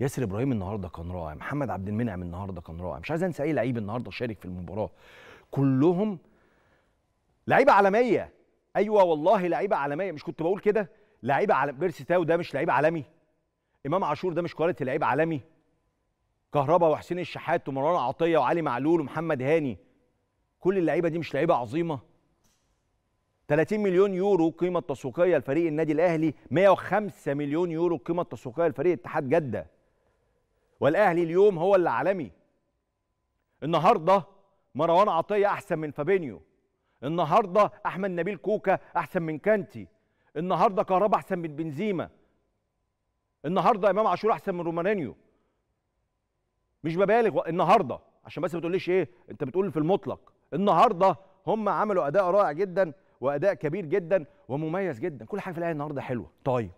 ياسر ابراهيم النهارده كان رائع محمد عبد المنعم النهارده كان رائع مش عايز انسى اي لعيب النهارده شارك في المباراه كلهم لعيبه عالميه ايوه والله لعيبه عالميه مش كنت بقول كده لعيبه على بيرسي تاو ده مش لعيب عالمي امام عاشور ده مش كواليتي لعيب عالمي كهربا وحسين الشحات ومروان عطيه وعلي معلول ومحمد هاني كل اللعيبه دي مش لعيبه عظيمه 30 مليون يورو قيمه تسويقيه لفريق النادي الاهلي 105 مليون يورو قيمه تسويقيه لفريق اتحاد جده والاهلي اليوم هو اللي عالمي النهارده مروان عطيه احسن من فابينيو النهارده احمد نبيل كوكا احسن من كانتي النهارده كهربا احسن من بنزيما النهارده امام عاشور احسن من رومانينيو مش ببالغ النهارده عشان بس ما تقوليش ايه انت بتقول في المطلق النهارده هم عملوا اداء رائع جدا واداء كبير جدا ومميز جدا كل حاجه في الاهلي النهارده حلوه طيب